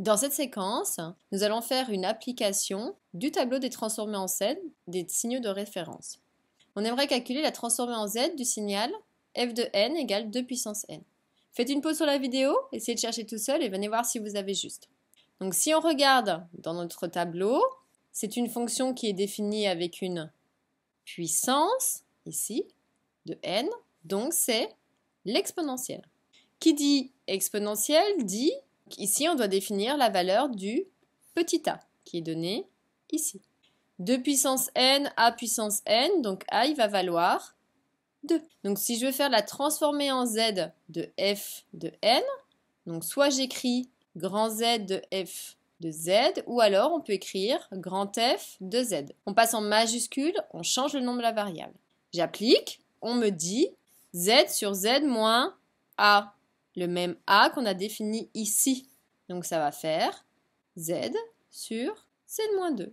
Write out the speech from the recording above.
Dans cette séquence, nous allons faire une application du tableau des transformés en Z, des signaux de référence. On aimerait calculer la transformée en Z du signal f de n égale 2 puissance n. Faites une pause sur la vidéo, essayez de chercher tout seul et venez voir si vous avez juste. Donc si on regarde dans notre tableau, c'est une fonction qui est définie avec une puissance, ici, de n, donc c'est l'exponentielle. Qui dit exponentielle dit ici, on doit définir la valeur du petit a qui est donné ici. 2 puissance n a puissance n, donc a, il va valoir 2. Donc si je veux faire la transformer en z de f de n, donc soit j'écris grand z de f de z, ou alors on peut écrire grand f de z. On passe en majuscule, on change le nom de la variable. J'applique, on me dit z sur z moins a le même A qu'on a défini ici. Donc ça va faire Z sur Z-2.